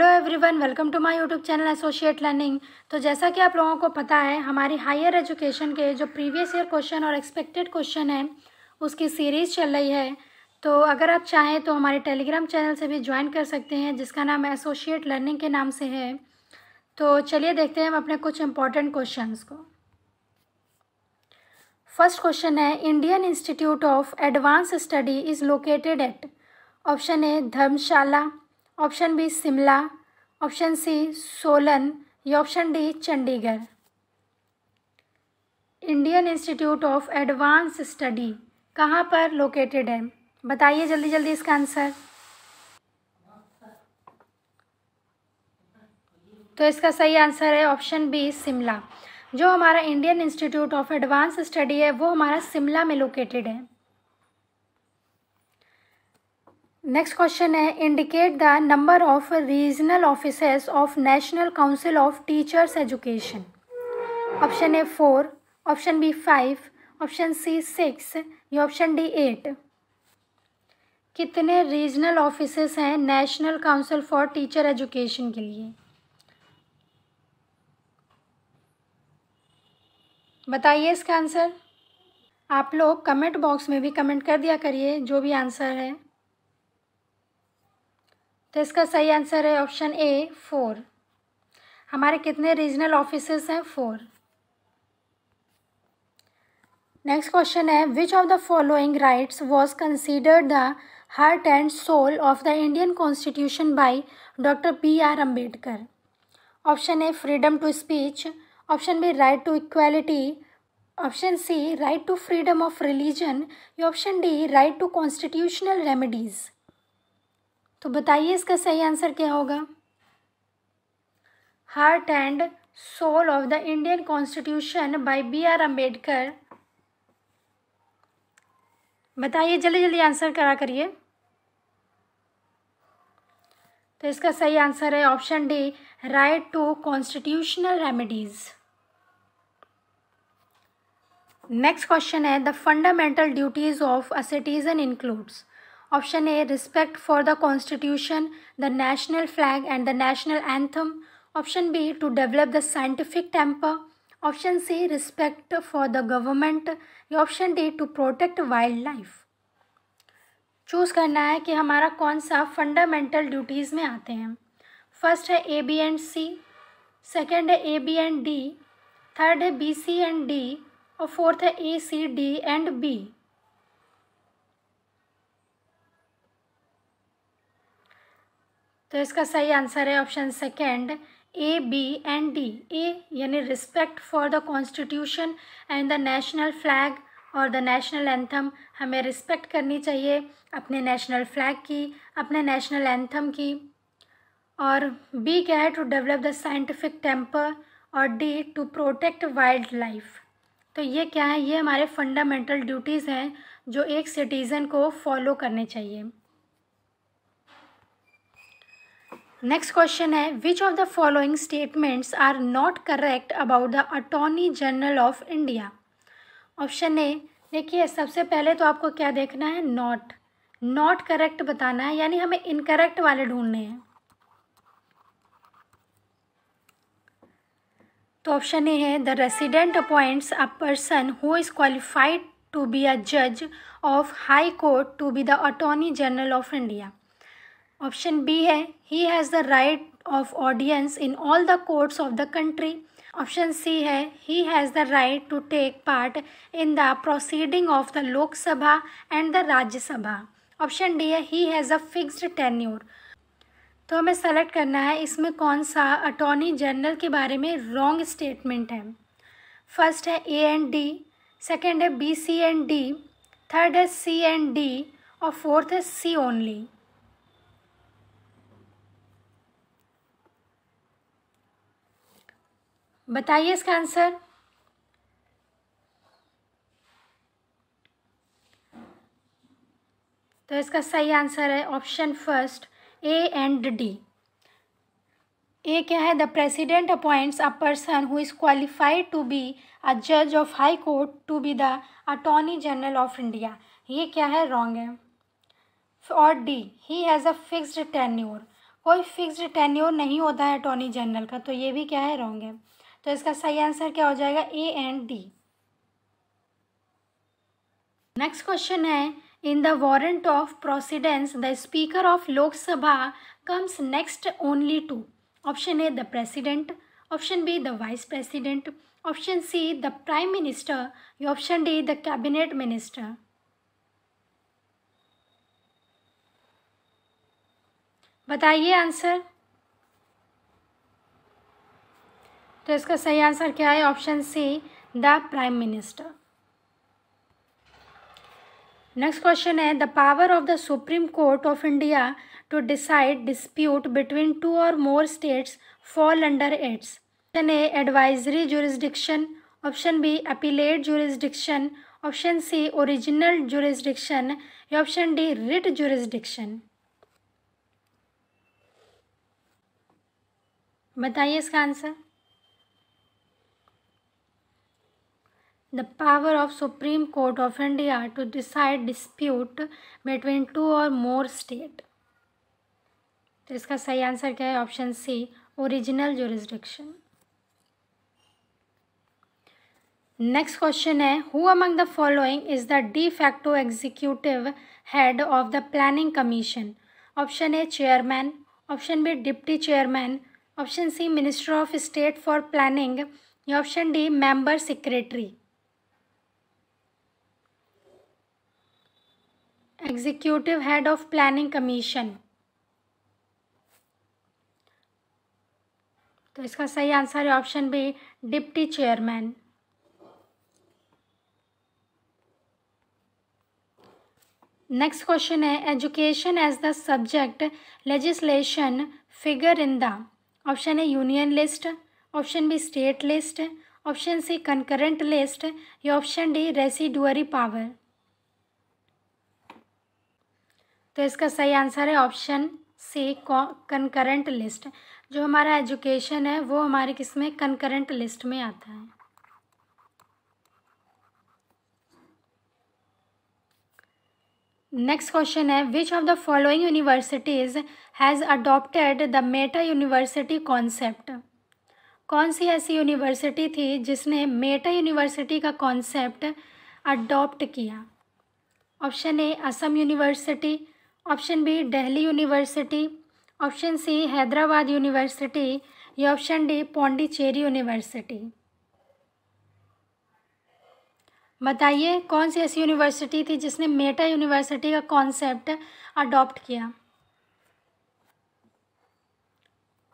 hello everyone welcome to my YouTube channel associate learning तो जैसा कि आप लोगों को पता है हमारी हायर एजुकेशन के जो प्रीवियस ईयर क्वेश्चन और एक्सपेक्टेड क्वेश्चन है उसकी सीरीज़ चल रही है तो अगर आप चाहें तो हमारे टेलीग्राम चैनल से भी ज्वाइन कर सकते हैं जिसका नाम एसोशिएट लर्निंग के नाम से है तो चलिए देखते हैं हम अपने कुछ इंपॉर्टेंट क्वेश्चन को फर्स्ट क्वेश्चन है Indian Institute of Advance Study is located at option A Dharamshala option B Shimla option C Solan या option D Chandigarh Indian Institute of Advance Study कहाँ पर लोकेटेड है बताइए जल्दी जल्दी इसका आंसर तो इसका सही आंसर है ऑप्शन बी शिमला जो हमारा Indian Institute of Advance Study है वो हमारा शिमला में लोकेटेड है नेक्स्ट क्वेश्चन है indicate the number of regional officers of National Council of Teachers Education option A four option B five option C six या option D eight कितने regional office हैं National Council for Teacher Education के लिए बताइए इसका answer आप लोग comment box में भी कमेंट कर दिया करिए जो भी आंसर है तो इसका सही आंसर है ऑप्शन ए फोर हमारे कितने रीजनल ऑफिसर्स हैं फोर नेक्स्ट क्वेश्चन है which of the following rights was considered the heart and soul of the Indian constitution by doctor B R Ambedkar option A freedom to speech option B right to equality option C right to freedom of religion या option D right to constitutional remedies तो बताइए इसका सही answer क्या होगा heart and soul of the Indian constitution bye B R Ambedkar बताइए जल्दी जल्दी आंसर करा करिए तो इसका सही आंसर है option D right to constitutional remedies next question है the fundamental duties of a citizen includes option A respect for the constitution the national flag and the national anthem option B to develop the scientific temper option C respect for the government या option D to protect wild life choose करना है कि हमारा कौन सा fundamental duties में आते हैं फर्स्ट है A B and C second है A B and D third है बी सी एंड डी और फोर्थ है A C D and B तो इसका सही आंसर है option second A B and D A यानी respect for the constitution and the national flag और the national anthem हमें रिस्पेक्ट करनी चाहिए अपने नेशनल फ्लैग की अपने नेशनल एंथम की और बी क्या है to develop the scientific temper और D to protect wild life तो ये क्या है ये हमारे फंडामेंटल ड्यूटीज़ हैं जो एक सिटीज़न को फॉलो करने चाहिए नेक्स्ट क्वेश्चन है which of the following statements are not correct about the attorney general of India option A देखिए सबसे पहले तो आपको क्या देखना है नॉट नॉट करेक्ट बताना है यानी हमें इनकरेक्ट वाले ढूंढने हैं तो ऑप्शन ए है the president appoints a person who is qualified to be a जज of high court to be the attorney general of India option B है he has the right of audience in all the courts of the country option C है he has the right to take part in the proceeding of the Lok Sabha and the Rajya Sabha option D है he has a fixed tenure तो हमें select करना है इसमें कौन सा attorney general के बारे में रॉन्ग स्टेटमेंट है फर्स्ट है ए एंड डी सेकेंड है B C and D third है सी एंड डी और फोर्थ है सी ओनली बताइए इसका आंसर तो इसका सही आंसर है option first A and D A क्या है the president appoints a person who is qualified to be a जज of high court to be the attorney general of India ये क्या है रॉन्ग है और D he has a fixed tenure कोई fixed tenure नहीं होता है अटॉर्नी जनरल का तो ये भी क्या है रॉन्ग है तो इसका सही आंसर क्या हो जाएगा A and D next question है in the warrant of precedence the speaker of Lok Sabha comes next only to option A the president option B the vice president option C the prime minister या option D the cabinet minister बताइए answer तो इसका सही answer क्या है option C the prime minister next question है the power of the supreme court of India to decide dispute between two or more states fall under its option A advisory jurisdiction option B appellate jurisdiction option C original jurisdiction या option D writ jurisdiction बताइए इसका answer the power of supreme court of india to decide dispute between two or more state तो इसका सही answer क्या है option C original jurisdiction next question है who among the following is the de facto executive head of the planning commission option A chairman option B deputy chairman option C minister of state for planning या option D member secretary executive head of planning commission तो इसका सही answer है option B deputy chairman next question है education as the subject legislation figure in the option है union list option B state list option C concurrent list या option D residuary power तो इसका सही आंसर है option सी concurrent list जो हमारा education है वो हमारे किस में कनकरेंट लिस्ट में आता है नेक्स्ट क्वेश्चन है which of the following universities has adopted the meta university concept कौन सी ऐसी यूनिवर्सिटी थी जिसने मेटा यूनिवर्सिटी का कॉन्सेप्ट अडॉप्ट किया option A Assam university option B Delhi university option C Hyderabad university या ऑप्शन डी पौंडीचेरी यूनिवर्सिटी बताइए कौन सी ऐसी यूनिवर्सिटी थी जिसने मेटा यूनिवर्सिटी का कॉन्सेप्ट अडॉप्ट किया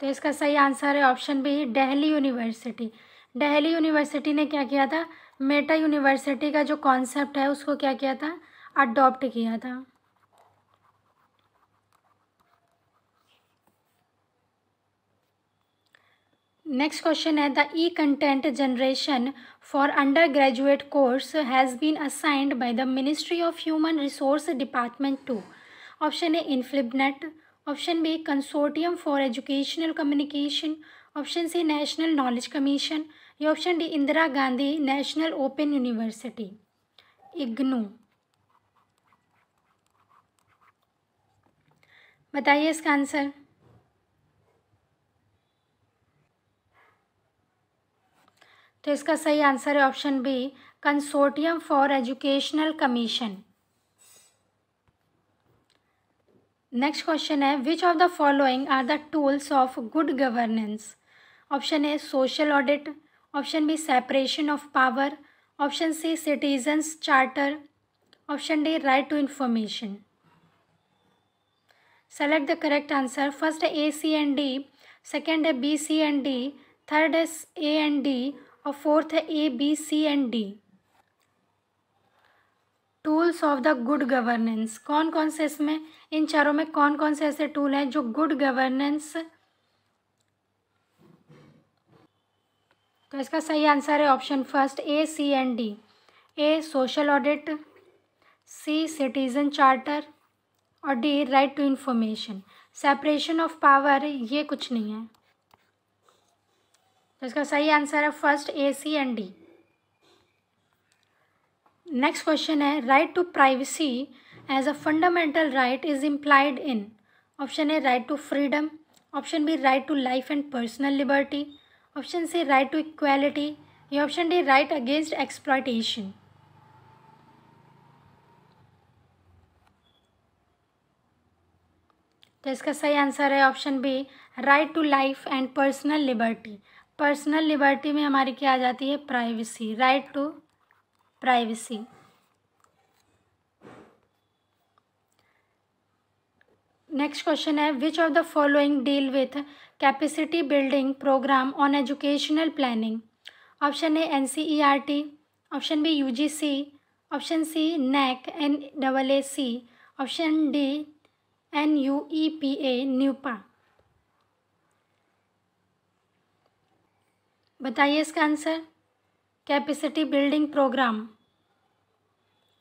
तो इसका सही आंसर है option B Delhi university Delhi university ने क्या किया था मेटा यूनिवर्सिटी का जो कॉन्सेप्ट है उसको क्या किया था अडॉप्ट किया था नेक्स्ट क्वेश्चन है the e content generation for undergraduate course has been assigned by the ministry of human resource department to option A INFLIBNET option B consortium for educational communication option C national knowledge commission या option D Indira Gandhi national open university IGNOU बताइए इसका answer तो इसका सही answer है option B consortium for educational commission next question है which of the following are the tools of good governance option A social audit option B separation of power option C citizens charter option D right to information select the correct answer first A C and D second है B C and D third है A and D और fourth है A B C and D tools of the good governance कौन कौन से इसमें इन चारों में कौन कौन से ऐसे टूल हैं जो गुड गवर्नेंस तो इसका सही आंसर है option first A C and D A social audit C citizen charter और D right to information separation of power ये कुछ नहीं है तो इसका सही आंसर है first A C and D next question है right to privacy as a fundamental right is implied in option है right to freedom option B right to life and personal liberty option C right to equality ये option D right against exploitation तो इसका सही answer है option B right to life and personal liberty personal liberty में हमारी क्या आ जाती है privacy right to privacy next question है which of the following deal with capacity building program on educational planning option A N C E R T option B U G C option C NAAC N double A C option D N U E P ए न्यूपा बताइए इसका answer capacity building program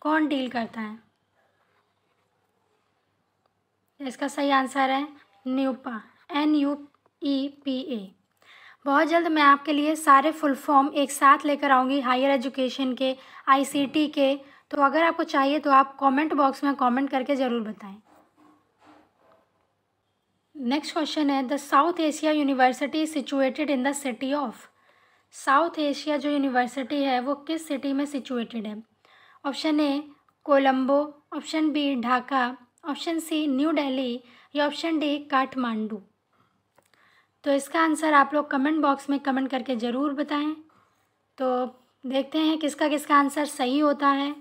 कौन deal करता है इसका सही answer है NUEPA N U E P A बहुत जल्द मैं आपके लिए सारे फुल फॉर्म एक साथ लेकर आऊँगी हायर एजुकेशन के आईसीटी के तो अगर आपको चाहिए तो आप कमेंट बॉक्स में कमेंट करके ज़रूर बताएं नेक्स्ट क्वेश्चन है the south Asia university situated in the city of south Asia जो यूनिवर्सिटी है वो किस सिटी में सिचुएटेड है option A Colombo option B Dhaka option C New Delhi या ऑप्शन डी काठमांडू तो इसका आंसर आप लोग कमेंट बॉक्स में कमेंट करके ज़रूर बताएं तो देखते हैं किसका किसका आंसर सही होता है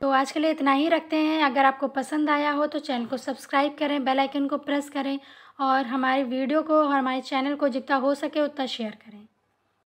तो आज के लिए इतना ही रखते हैं अगर आपको पसंद आया हो तो चैनल को सब्सक्राइब करें बेल आइकन को प्रेस करें और हमारे वीडियो को और हमारे चैनल को जितना हो सके उतना शेयर करें